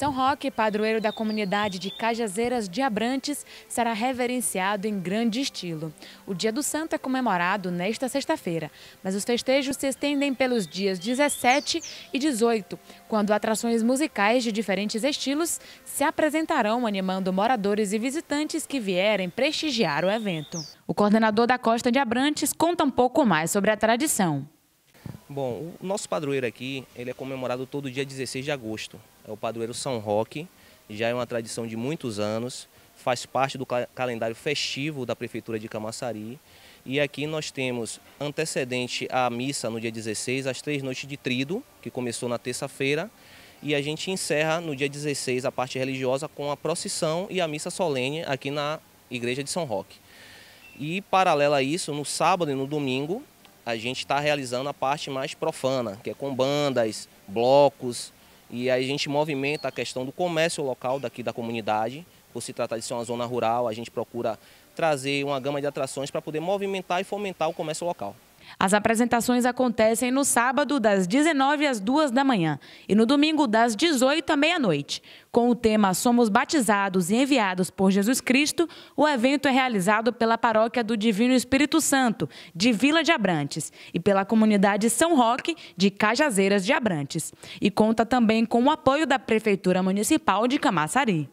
São Roque, padroeiro da comunidade de Cajazeiras de Abrantes, será reverenciado em grande estilo. O Dia do Santo é comemorado nesta sexta-feira, mas os festejos se estendem pelos dias 17 e 18, quando atrações musicais de diferentes estilos se apresentarão animando moradores e visitantes que vierem prestigiar o evento. O coordenador da Costa de Abrantes conta um pouco mais sobre a tradição. Bom, o nosso padroeiro aqui, ele é comemorado todo dia 16 de agosto. É o padroeiro São Roque, já é uma tradição de muitos anos, faz parte do calendário festivo da Prefeitura de Camaçari. E aqui nós temos antecedente à missa no dia 16, as três noites de trido, que começou na terça-feira, e a gente encerra no dia 16 a parte religiosa com a procissão e a missa solene aqui na Igreja de São Roque. E paralela a isso, no sábado e no domingo, a gente está realizando a parte mais profana, que é com bandas, blocos, e a gente movimenta a questão do comércio local daqui da comunidade. Por se tratar de ser uma zona rural, a gente procura trazer uma gama de atrações para poder movimentar e fomentar o comércio local. As apresentações acontecem no sábado, das 19 às 2 da manhã, e no domingo, das 18 à meia-noite. Com o tema Somos Batizados e Enviados por Jesus Cristo, o evento é realizado pela Paróquia do Divino Espírito Santo, de Vila de Abrantes, e pela comunidade São Roque, de Cajazeiras de Abrantes. E conta também com o apoio da Prefeitura Municipal de Camaçari.